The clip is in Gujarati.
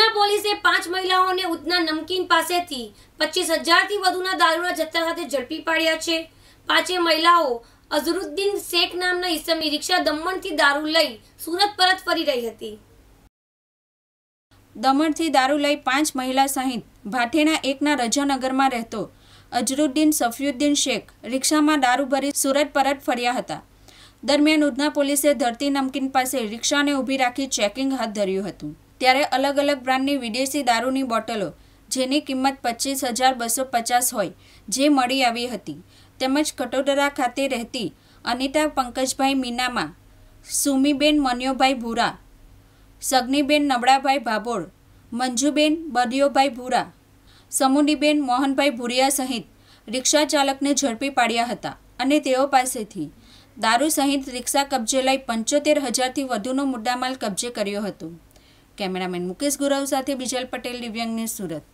ઉધના પોલીસે પાંચ મહિલાઓને ઉધના નમકીન પાસેથી પચીસ હજારથી વધુના દારૂના જથ્થા સાથે ઝડપી પાડ્યા છે પાંચે મહિલાઓ અઝરુદ્દીન શેખ નામના ઇસમની રિક્ષા દમણથી દારૂ લઈ સુરત પરત ફરી રહી હતી દમણથી દારૂ લઈ પાંચ મહિલા સહિત ભાઠેના એકના રજાનગરમાં રહેતો અઝરુદ્દીન સફિયુદ્દીન શેખ રિક્ષામાં દારૂ ભરી સુરત પરત ફર્યા હતા દરમિયાન ઉધના પોલીસે ધરતી નમકીન પાસે રિક્ષાને ઊભી રાખી ચેકિંગ હાથ ધર્યું હતું ત્યારે અલગ અલગ બ્રાન્ડની વિદેશી દારૂની બોટલો જેની કિંમત પચીસ હજાર બસો પચાસ હોય જે મળી આવી હતી તેમજ કટોદરા ખાતે રહેતી અનિતા પંકજભાઈ મીનામાં સુમીબેન મન્યોભાઈ ભૂરા સગનીબેન નબળાભાઈ ભાભોળ મંજુબેન બદિયોભાઈ ભૂરા સમુનીબેન મોહનભાઈ ભૂરિયા સહિત રિક્ષા ચાલકને ઝડપી પાડ્યા હતા અને તેઓ પાસેથી દારૂ સહિત રિક્ષા કબજે લઈ પંચોતેર હજારથી વધુનો મુદ્દામાલ કબજે કર્યો હતો કેમેરામેન મુકેશ ગુરવ સાથે બિજલ પટેલ દિવ્યંગની સુરત